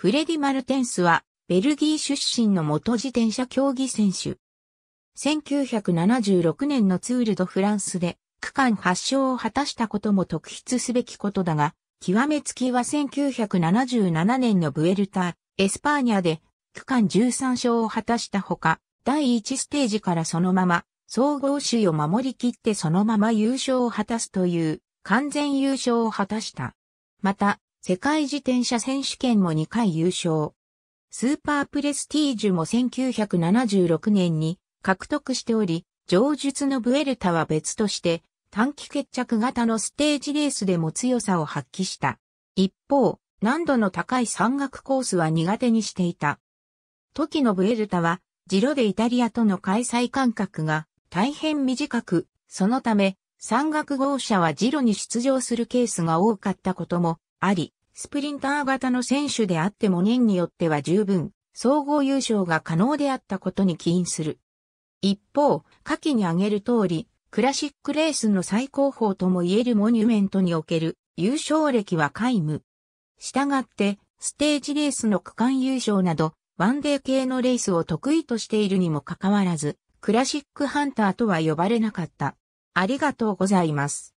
フレディ・マルテンスは、ベルギー出身の元自転車競技選手。1976年のツール・ド・フランスで、区間発祥を果たしたことも特筆すべきことだが、極めつきは1977年のブエルタ、エスパーニャで、区間13勝を果たしたほか、第1ステージからそのまま、総合首位を守り切ってそのまま優勝を果たすという、完全優勝を果たした。また、世界自転車選手権も2回優勝。スーパープレスティージュも1976年に獲得しており、上述のブエルタは別として短期決着型のステージレースでも強さを発揮した。一方、難度の高い山岳コースは苦手にしていた。時のブエルタは、ジロでイタリアとの開催間隔が大変短く、そのため、山岳豪車はジロに出場するケースが多かったこともあり、スプリンター型の選手であっても年によっては十分、総合優勝が可能であったことに起因する。一方、下記に挙げる通り、クラシックレースの最高峰とも言えるモニュメントにおける優勝歴は皆無。したがって、ステージレースの区間優勝など、ワンデー系のレースを得意としているにもかかわらず、クラシックハンターとは呼ばれなかった。ありがとうございます。